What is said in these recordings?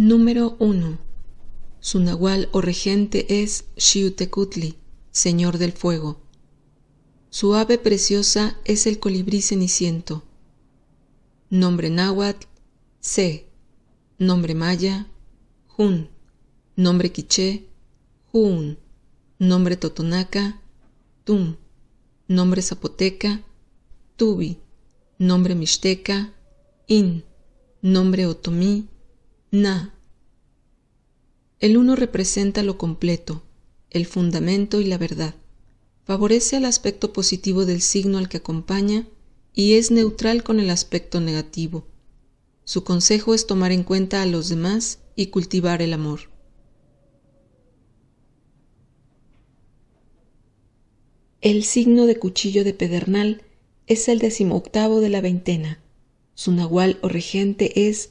Número 1. Su nahual o regente es Xiutecutli, señor del fuego. Su ave preciosa es el colibrí ceniciento. Nombre náhuatl, C. Nombre maya, Hun. Nombre quiché, Jun. Nombre totonaca, Tum. Nombre zapoteca, Tubi. Nombre mixteca, In. Nombre otomí, Na. El uno representa lo completo, el fundamento y la verdad. Favorece al aspecto positivo del signo al que acompaña y es neutral con el aspecto negativo. Su consejo es tomar en cuenta a los demás y cultivar el amor. El signo de cuchillo de pedernal es el decimoctavo de la veintena. Su nahual o regente es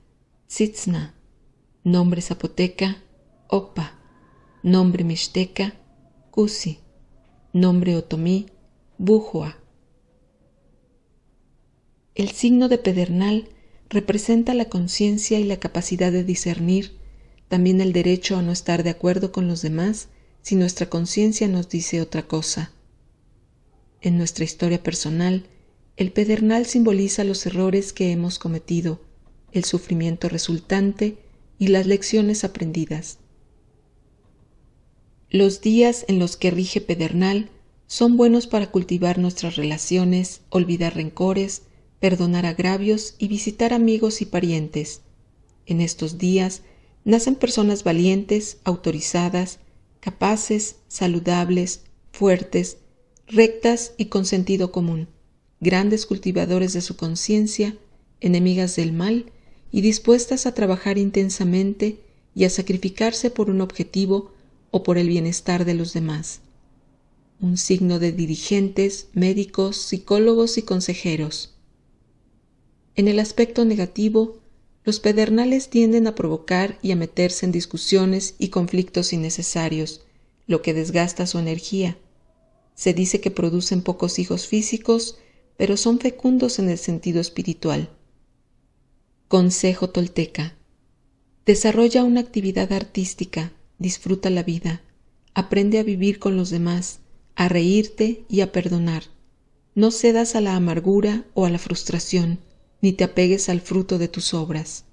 Sitzna, nombre zapoteca, Opa, nombre mixteca, Kusi, nombre otomí, Bujua. El signo de pedernal representa la conciencia y la capacidad de discernir, también el derecho a no estar de acuerdo con los demás si nuestra conciencia nos dice otra cosa. En nuestra historia personal, el pedernal simboliza los errores que hemos cometido, el sufrimiento resultante y las lecciones aprendidas. Los días en los que rige Pedernal son buenos para cultivar nuestras relaciones, olvidar rencores, perdonar agravios y visitar amigos y parientes. En estos días nacen personas valientes, autorizadas, capaces, saludables, fuertes, rectas y con sentido común, grandes cultivadores de su conciencia, enemigas del mal y dispuestas a trabajar intensamente y a sacrificarse por un objetivo o por el bienestar de los demás. Un signo de dirigentes, médicos, psicólogos y consejeros. En el aspecto negativo, los pedernales tienden a provocar y a meterse en discusiones y conflictos innecesarios, lo que desgasta su energía. Se dice que producen pocos hijos físicos, pero son fecundos en el sentido espiritual. Consejo Tolteca. Desarrolla una actividad artística, disfruta la vida, aprende a vivir con los demás, a reírte y a perdonar. No cedas a la amargura o a la frustración, ni te apegues al fruto de tus obras.